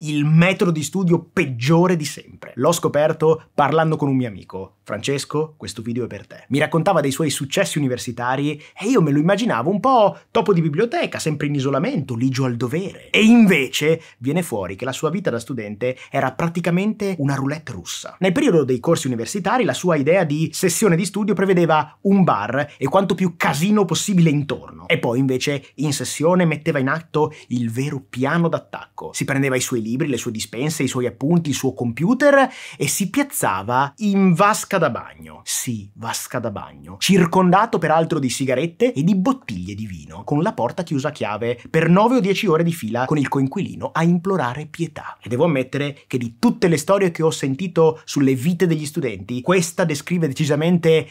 il metodo di studio peggiore di sempre. L'ho scoperto parlando con un mio amico. Francesco, questo video è per te. Mi raccontava dei suoi successi universitari e io me lo immaginavo un po' topo di biblioteca, sempre in isolamento, ligio al dovere. E invece viene fuori che la sua vita da studente era praticamente una roulette russa. Nel periodo dei corsi universitari la sua idea di sessione di studio prevedeva un bar e quanto più casino possibile intorno. E poi invece in sessione metteva in atto il vero piano d'attacco. Si prendeva i suoi libri, le sue dispense, i suoi appunti, il suo computer e si piazzava in vasca da bagno. Sì, vasca da bagno, circondato peraltro di sigarette e di bottiglie di vino, con la porta chiusa a chiave per 9 o 10 ore di fila con il coinquilino a implorare pietà. E devo ammettere che di tutte le storie che ho sentito sulle vite degli studenti, questa descrive decisamente